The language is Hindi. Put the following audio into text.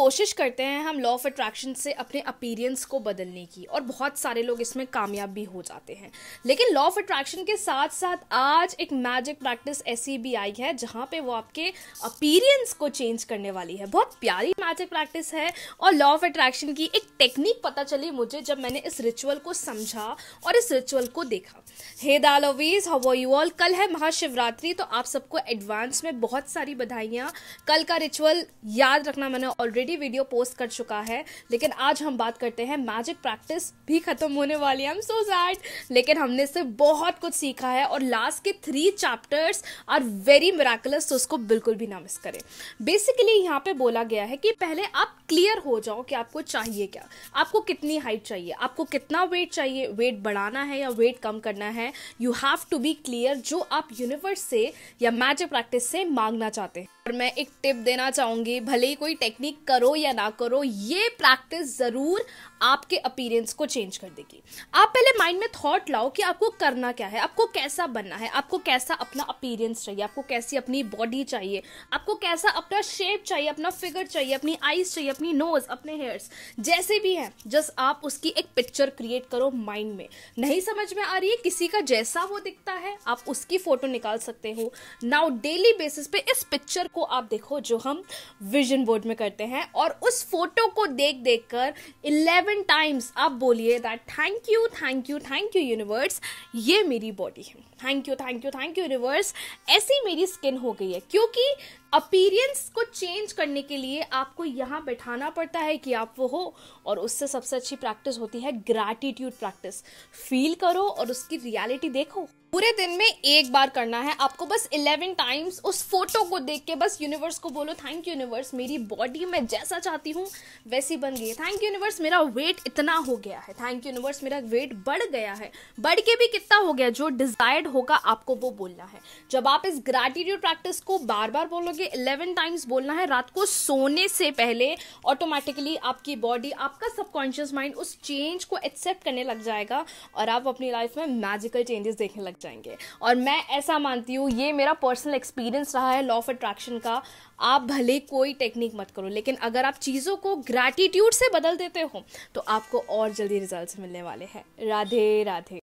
कोशिश करते हैं हम लॉ ऑफ अट्रैक्शन से अपने अपीरियंस को बदलने की और बहुत सारे लोग इसमें कामयाब भी हो जाते हैं लेकिन लॉ ऑफ अट्रैक्शन के साथ साथ आज एक मैजिक प्रैक्टिस ऐसी भी आई है जहाँ पे वो आपके अपीरियंस को चेंज करने वाली है बहुत प्यारी मैजिक प्रैक्टिस है और लॉ ऑफ अट्रैक्शन की एक टेक्निक पता चली मुझे जब मैंने इस रिचुअल को समझा और इस रिचुअल को देखा हे दालोवीज हवो यू ऑल कल है महाशिवरात्रि तो आप सबको एडवांस में बहुत सारी बधाइयाँ कल का रिचुअल याद रखना मैंने ऑलरेडी ऑलरेडी वीडियो पोस्ट कर चुका है लेकिन आज हम बात करते हैं मैजिक प्रैक्टिस भी खत्म होने वाली है आई सो सैड लेकिन हमने इससे बहुत कुछ सीखा है और लास्ट के three chapters are very miraculous तो उसको बिल्कुल भी ना मिस करें बेसिकली यहाँ पे बोला गया है कि पहले आप क्लियर हो जाओ कि आपको चाहिए क्या आपको कितनी हाइट चाहिए आपको कितना वेट चाहिए वेट बढ़ाना है या वेट कम करना है you have to be clear जो आप यूनिवर्स से या मैजिक प्रैक्टिस से मांगना चाहते हैं और मैं एक टिप देना चाहूंगी भले ही कोई टेक्निक करो या ना करो ये प्रैक्टिस जरूर आपके अपीरेंस को चेंज कर देगी आप पहले माइंड में थॉट लाओ कि आपको करना क्या है आपको कैसा बनना है आपको कैसा अपना अपीरेंस चाहिए आपको कैसी अपनी बॉडी चाहिए आपको कैसा अपना शेप चाहिए अपना फिगर चाहिए अपनी आईज चाहिए अपनी नोज अपने हेयर्स जैसे भी हैं जस्ट आप उसकी एक पिक्चर क्रिएट करो माइंड में नहीं समझ में आ रही है किसी का जैसा वो दिखता है आप उसकी फोटो निकाल सकते हो नाउ डेली बेसिस पे इस पिक्चर को आप देखो जो हम विजन बोर्ड में करते हैं और उस फोटो को देख देख कर इलेवन सेवन टाइम्स आप बोलिए that thank you thank you thank you universe ये मेरी बॉडी है thank you thank you thank you universe ऐसी मेरी स्किन हो गई है क्योंकि अपीरियंस को चेंज करने के लिए आपको यहाँ बैठाना पड़ता है कि आप वो हो और उससे सबसे अच्छी प्रैक्टिस होती है ग्रैटिट्यूड प्रैक्टिस फील करो और उसकी रियलिटी देखो पूरे दिन में एक बार करना है आपको बस इलेवन टाइम्स उस फोटो को देख के बस यूनिवर्स को बोलो थैंक यू यूनिवर्स मेरी बॉडी मैं जैसा चाहती हूँ वैसी बन गई है थैंक यू यूनिवर्स मेरा वेट इतना हो गया है थैंक यू यूनिवर्स मेरा वेट बढ़ गया है बढ़ के भी कितना हो गया जो डिजायर्ड होगा आपको वो बोलना है जब आप इस ग्रेटिट्यूड प्रैक्टिस को बार बार बोलोगे इलेवन टाइम्स बोलना है रात को सोने से पहले ऑटोमेटिकली आपकी बॉडी आपका सबकॉन्शियस माइंड उस चेंज को एक्सेप्ट करने लग जाएगा और आप अपनी लाइफ में मैजिकल चेंजेस देखने लग जाएंगे और मैं ऐसा मानती हूँ ये मेरा पर्सनल एक्सपीरियंस रहा है लॉ ऑफ अट्रैक्शन का आप भले कोई टेक्निक मत करो लेकिन अगर आप चीज़ों को ग्रैटिट्यूड से बदल देते हो तो आपको और जल्दी रिजल्ट्स मिलने वाले हैं राधे राधे